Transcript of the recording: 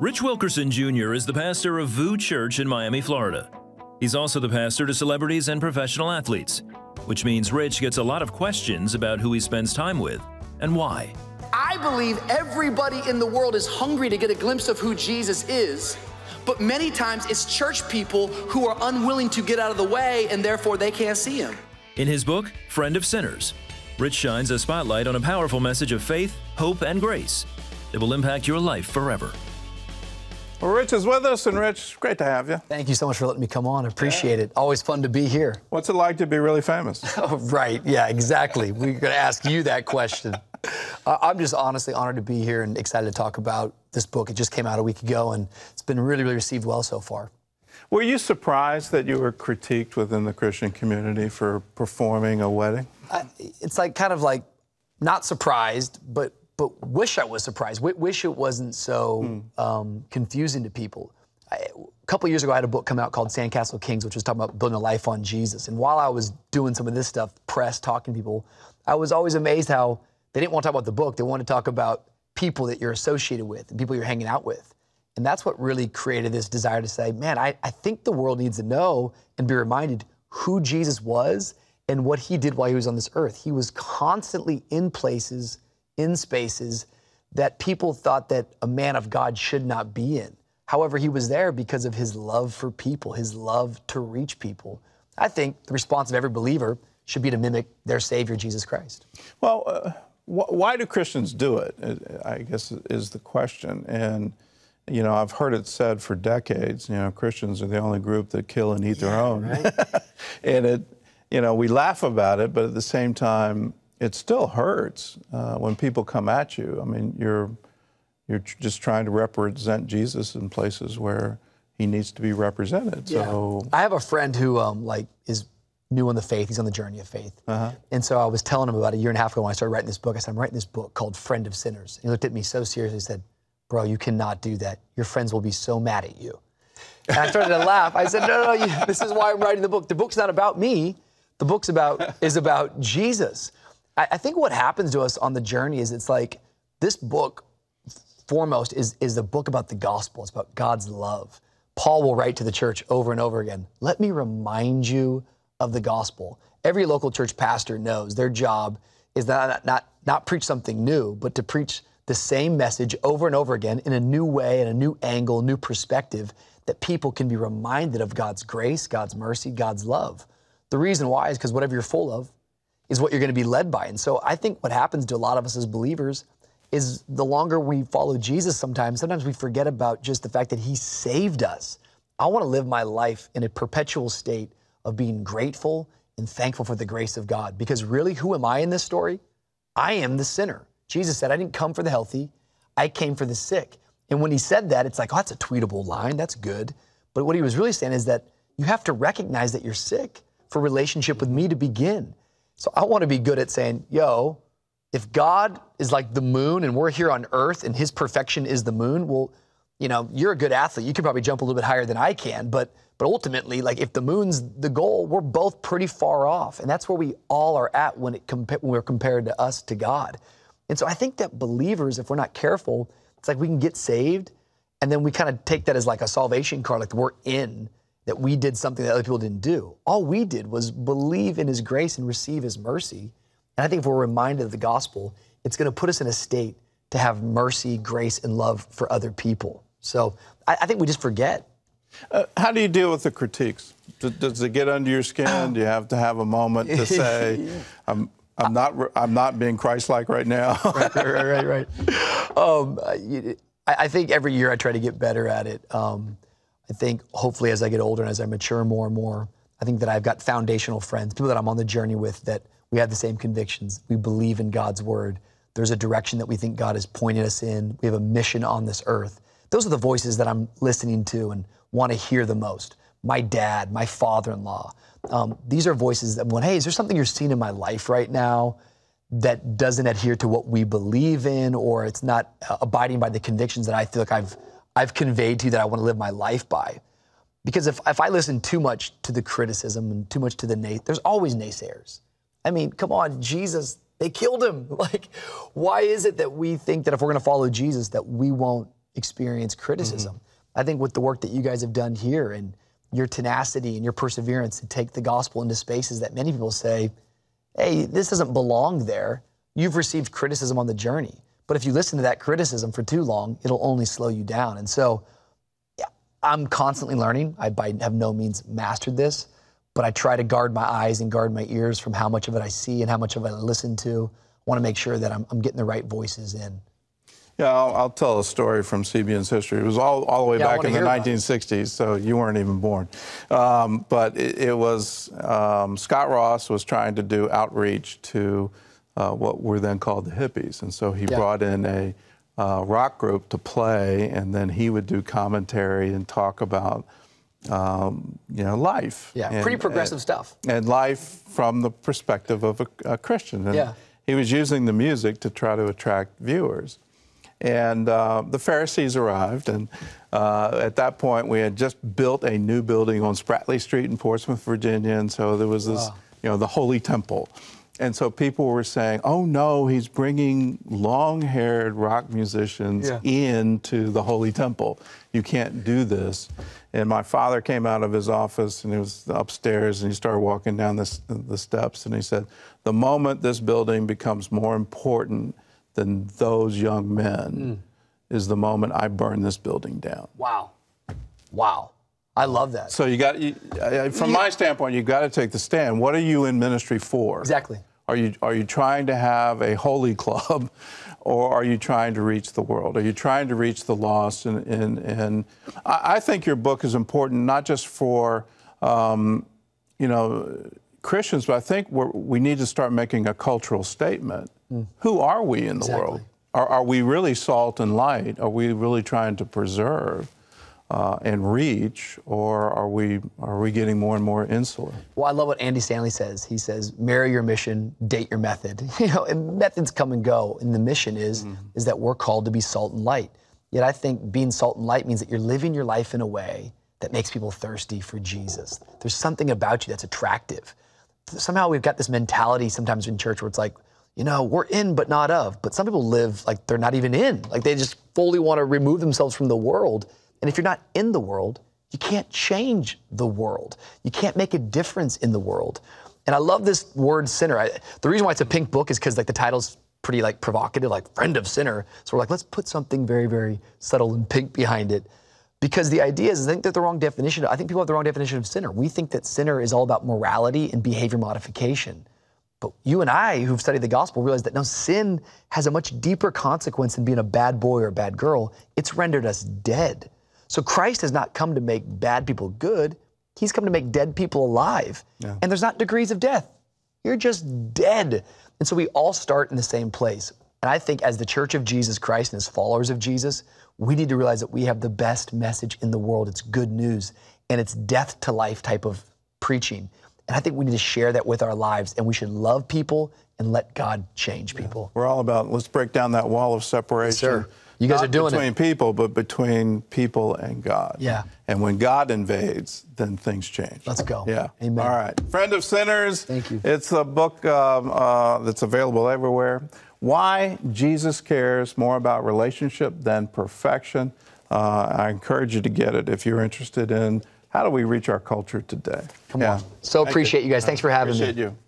Rich Wilkerson Jr. is the pastor of VU Church in Miami, Florida. He's also the pastor to celebrities and professional athletes, which means Rich gets a lot of questions about who he spends time with and why. I believe everybody in the world is hungry to get a glimpse of who Jesus is, but many times it's church people who are unwilling to get out of the way and therefore they can't see him. In his book, Friend of Sinners, Rich shines a spotlight on a powerful message of faith, hope, and grace that will impact your life forever. Well, Rich is with us, and Rich, great to have you. Thank you so much for letting me come on. I appreciate yeah. it. Always fun to be here. What's it like to be really famous? oh, right. Yeah, exactly. We're going to ask you that question. uh, I'm just honestly honored to be here and excited to talk about this book. It just came out a week ago, and it's been really, really received well so far. Were you surprised that you were critiqued within the Christian community for performing a wedding? it's like kind of like not surprised, but but wish I was surprised. wish it wasn't so mm. um, confusing to people. I, a couple years ago, I had a book come out called Sandcastle Kings, which was talking about building a life on Jesus. And while I was doing some of this stuff, press, talking to people, I was always amazed how they didn't want to talk about the book. They wanted to talk about people that you're associated with and people you're hanging out with. And that's what really created this desire to say, man, I, I think the world needs to know and be reminded who Jesus was and what he did while he was on this earth. He was constantly in places in spaces that people thought that a man of God should not be in. However, he was there because of his love for people, his love to reach people. I think the response of every believer should be to mimic their Savior, Jesus Christ. Well, uh, wh- why do Christians do it? Uh, I guess is the question. And, you know, I've heard it said for decades, you know, Christians are the only group that kill and eat yeah, their own. Right? and it, you know, we laugh about it, but at the same time, it still hurts uh, when people come at you. I mean, you're you're just trying to represent Jesus in places where he needs to be represented. Yeah. I have a friend who um, like is new in the faith. He's on the journey of faith. Uh-huh. And so I was telling him about a year and a half ago when I started writing this book. I said, I'm writing this book called Friend of Sinners. And he looked at me so seriously and said, Bro, you cannot do that. Your friends will be so mad at you. And I started to laugh. I said, No, no, no. You, this is why I'm writing the book. The book's not about me. The book's about is about Jesus. I, I think what happens to us on the journey is it's like this book foremost is is a book about the gospel. It's about God's love. Paul will write to the church over and over again. Let me remind you of the gospel. Every local church pastor knows their job is not not not preach something new, but to preach the same message over and over again in a new way, in a new angle, new perspective that people can be reminded of God's grace, God's mercy, God's love. The reason why is because whatever you're full of, is what you're going to be led by. And so I think what happens to a lot of us as believers is the longer we follow Jesus sometimes, sometimes we forget about just the fact that he saved us. I want to live my life in a perpetual state of being grateful and thankful for the grace of God because really who am I in this story? I am the sinner. Jesus said, I didn't come for the healthy, I came for the sick. And when he said that, it's like, oh, that's a tweetable line. That's good. But what he was really saying is that you have to recognize that you're sick for relationship with me to begin. So I want to be good at saying, yo, if God is like the moon and we're here on earth and his perfection is the moon, well, you know, you're a good athlete. You can probably jump a little bit higher than I can, but but ultimately, like if the moon's the goal, we're both pretty far off, and that's where we all are at when it compa- when we're compared to us to God. And so I think that believers, if we're not careful, it's like we can get saved, and then we kind of take that as like a salvation card, like we're in that we did something that other people didn't do. All we did was believe in his grace and receive his mercy. And I think if we're reminded of the gospel, it's going to put us in a state to have mercy, grace, and love for other people. So I, I think we just forget. Uh, how do you deal with the critiques? Does, does it get under your skin? do you have to have a moment to say, I'm, I'm not, I'm not being Christ-like right now. right, right, right, right. Um, I, I, think every year I try to get better at it. Um, I think hopefully as I get older and as I mature more and more, I think that I've got foundational friends, people that I'm on the journey with that we have the same convictions. We believe in God's word. There's a direction that we think God has pointed us in. We have a mission on this earth. Those are the voices that I'm listening to and want to hear the most. My dad, my father in law. Um, these are voices that went, hey, is there something you're seeing in my life right now that doesn't adhere to what we believe in or it's not uh, abiding by the convictions that I feel like I've I've conveyed to you that I want to live my life by. Because if, if I listen too much to the criticism and too much to the nay, there's always naysayers. I mean, come on, Jesus, they killed him. Like, why is it that we think that if we're going to follow Jesus, that we won't experience criticism? Mm-hmm. I think with the work that you guys have done here and your tenacity and your perseverance to take the gospel into spaces that many people say, hey, this doesn't belong there. You've received criticism on the journey. But if you listen to that criticism for too long, it'll only slow you down. And so yeah, I'm constantly learning. I by have no means mastered this, but I try to guard my eyes and guard my ears from how much of it I see and how much of it I listen to. I want to make sure that I'm, I'm getting the right voices in. Yeah, I'll, I'll, tell a story from CBN's history. It was all, all the way yeah, back in the 1960s, so you weren't even born. Um, but it, it was um, Scott Ross was trying to do outreach to uh, what were then called the hippies. And so he yeah. brought in a uh, rock group to play, and then he would do commentary and talk about um, you know, life. Yeah, pretty progressive stuff. And life from the perspective of a, a Christian. And yeah. He was using the music to try to attract viewers. And uh, the Pharisees arrived, and uh, at that point, we had just built a new building on Spratley Street in Portsmouth, Virginia, and so there was this, wow. you know, the Holy Temple. And so people were saying, oh no, he's bringing long haired rock musicians yeah. into the Holy Temple. You can't do this. And my father came out of his office and he was upstairs and he started walking down the, the steps and he said, The moment this building becomes more important than those young men mm. is the moment I burn this building down. Wow. Wow. I love that. So you got, you, from yeah. my standpoint, you've got to take the stand. What are you in ministry for? Exactly. Are you, are you trying to have a holy club or are you trying to reach the world? Are you trying to reach the lost? And, and, and I, think your book is important not just for, um, you know, Christians, but I think we need to start making a cultural statement. Mm. Who are we in the exactly. world? Are, are we really salt and light? Are we really trying to preserve? uh, and reach, or are we are we getting more and more insular? Well, I love what Andy Stanley says. He says, "Marry your mission, date your method." You know, and methods come and go, and the mission is mm-hmm. is that we're called to be salt and light. Yet I think being salt and light means that you're living your life in a way that makes people thirsty for Jesus. There's something about you that's attractive. Somehow we've got this mentality sometimes in church where it's like, you know, we're in but not of. But some people live like they're not even in. Like they just fully want to remove themselves from the world and if you're not in the world, you can't change the world. You can't make a difference in the world. And I love this word sinner. I, the reason why it's a pink book is because like the title's pretty like provocative, like friend of sinner. So we're like, let's put something very, very subtle and pink behind it. Because the idea is, I think that the wrong definition, I think people have the wrong definition of sinner. We think that sinner is all about morality and behavior modification. But you and I, who've studied the gospel, realize that no, sin has a much deeper consequence than being a bad boy or a bad girl. It's rendered us dead. So Christ has not come to make bad people good. He's come to make dead people alive. Yeah. And there's not degrees of death. You're just dead. And so we all start in the same place. And I think as the church of Jesus Christ and as followers of Jesus, we need to realize that we have the best message in the world. It's good news and it's death to life type of preaching. And I think we need to share that with our lives, and we should love people and let God change people. Yeah. We're all about let's break down that wall of separation. Sure. You guys Not are doing between it. people, but between people and God. Yeah. And when God invades, then things change. Let's go. Yeah. Amen. All right. Friend of Sinners. Thank you. It's a book um, uh, that's available everywhere. Why Jesus cares more about relationship than perfection. Uh, I encourage you to get it if you're interested in how do we reach our culture today? Come yeah. on. So appreciate you guys. Thanks for having appreciate me. Appreciate you.